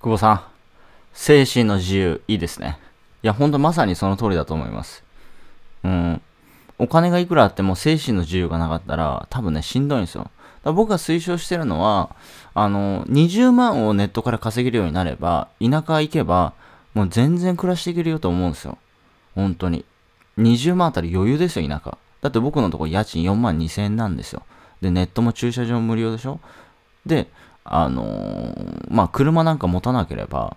久保さん、精神の自由、いいですね。いや、ほんとまさにその通りだと思います。うん。お金がいくらあっても精神の自由がなかったら、多分ね、しんどいんですよ。僕が推奨してるのは、あの、20万をネットから稼げるようになれば、田舎行けば、もう全然暮らしていけるよと思うんですよ。本当に。20万あたり余裕ですよ、田舎。だって僕のとこ家賃4万2千円なんですよ。で、ネットも駐車場無料でしょで、あのー、まあ、車なんか持たなければ、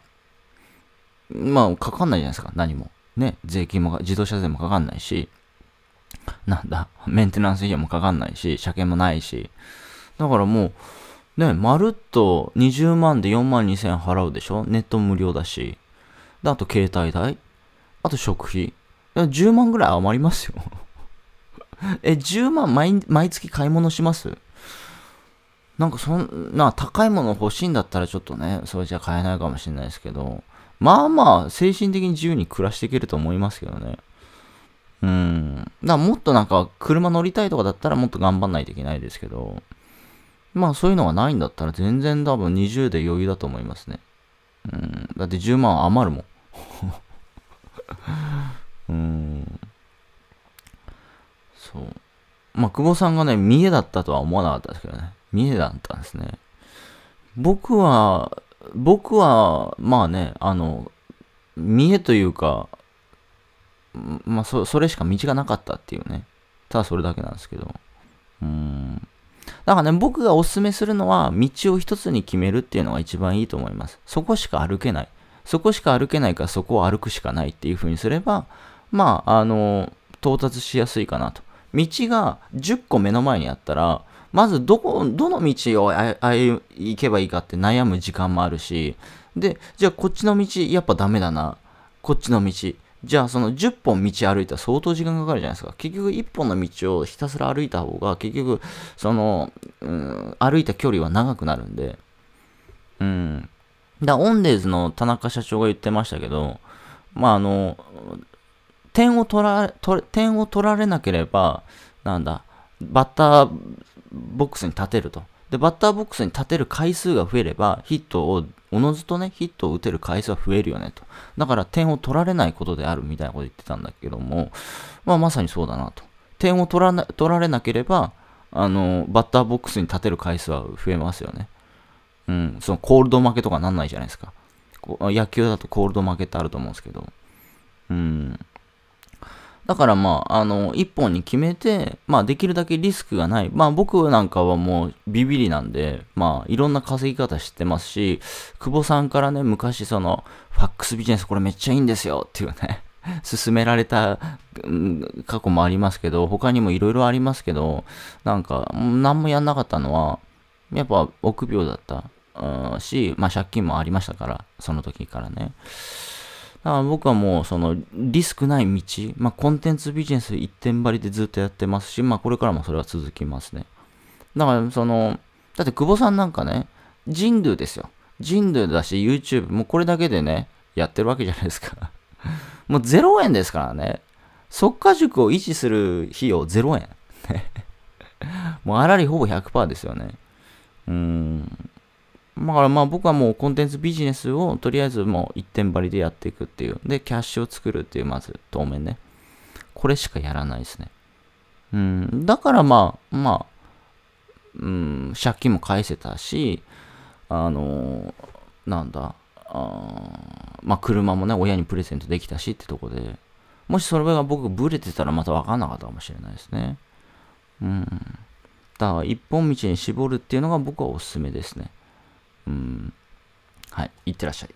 まあ、かかんないじゃないですか、何も。ね、税金も、自動車税もかかんないし、なんだ、メンテナンス費用もかかんないし、車検もないし。だからもう、ね、まるっと20万で4万2000円払うでしょネット無料だし。で、あと携帯代あと食費。10万ぐらい余りますよ え、10万毎毎月買い物しますなんかそんな高いもの欲しいんだったらちょっとね、それじゃ買えないかもしれないですけど、まあまあ精神的に自由に暮らしていけると思いますけどね。うん。だからもっとなんか車乗りたいとかだったらもっと頑張んないといけないですけど、まあそういうのがないんだったら全然多分20で余裕だと思いますね。うん。だって10万余るもん。うん。そう。まあ久保さんがね、見栄だったとは思わなかったですけどね。三重だったんですね。僕は、僕は、まあね、あの、三重というか、まあそ、それしか道がなかったっていうね。ただそれだけなんですけど。うん。だからね、僕がおすすめするのは、道を一つに決めるっていうのが一番いいと思います。そこしか歩けない。そこしか歩けないからそこを歩くしかないっていうふうにすれば、まあ、あの、到達しやすいかなと。道が10個目の前にあったら、まずどこ、どの道をああ行けばいいかって悩む時間もあるし、で、じゃあこっちの道やっぱダメだな。こっちの道。じゃあその10本道歩いたら相当時間かかるじゃないですか。結局1本の道をひたすら歩いた方が、結局、その、うん、歩いた距離は長くなるんで。うん。だオンデーズの田中社長が言ってましたけど、まああの、点を取ら、点を取られなければ、なんだ、バッターボックスに立てると。で、バッターボックスに立てる回数が増えれば、ヒットを、おのずとね、ヒットを打てる回数は増えるよねと。だから点を取られないことであるみたいなこと言ってたんだけども、まあまさにそうだなと。点を取らな取られなければ、あの、バッターボックスに立てる回数は増えますよね。うん、そのコールド負けとかなんないじゃないですか。こ野球だとコールド負けってあると思うんですけど。うん。だからまあ、あの、一本に決めて、まあできるだけリスクがない。まあ僕なんかはもうビビリなんで、まあいろんな稼ぎ方知ってますし、久保さんからね、昔その、ファックスビジネスこれめっちゃいいんですよっていうね 勧められた、過去もありますけど、他にもいろいろありますけど、なんか、何もやんなかったのは、やっぱ臆病だった。うん、し、まあ借金もありましたから、その時からね。だから僕はもうそのリスクない道、まあ、コンテンツビジネス一点張りでずっとやってますし、まあ、これからもそれは続きますね。だからその、だって久保さんなんかね、ジンドゥですよ。ジンドゥだし YouTube、もうこれだけでね、やってるわけじゃないですか。もう0円ですからね。即価塾を維持する費用0円。もうあらりほぼ100%ですよね。うーん。だからまあ僕はもうコンテンツビジネスをとりあえずもう一点張りでやっていくっていう。で、キャッシュを作るっていう、まず当面ね。これしかやらないですね。うん。だからまあ、まあ、うん、借金も返せたし、あのー、なんだ、あまあ車もね、親にプレゼントできたしってとこで、もしそれが僕ブレてたらまた分かんなかったかもしれないですね。うん。だから一本道に絞るっていうのが僕はおすすめですね。はい、いってらっしゃい。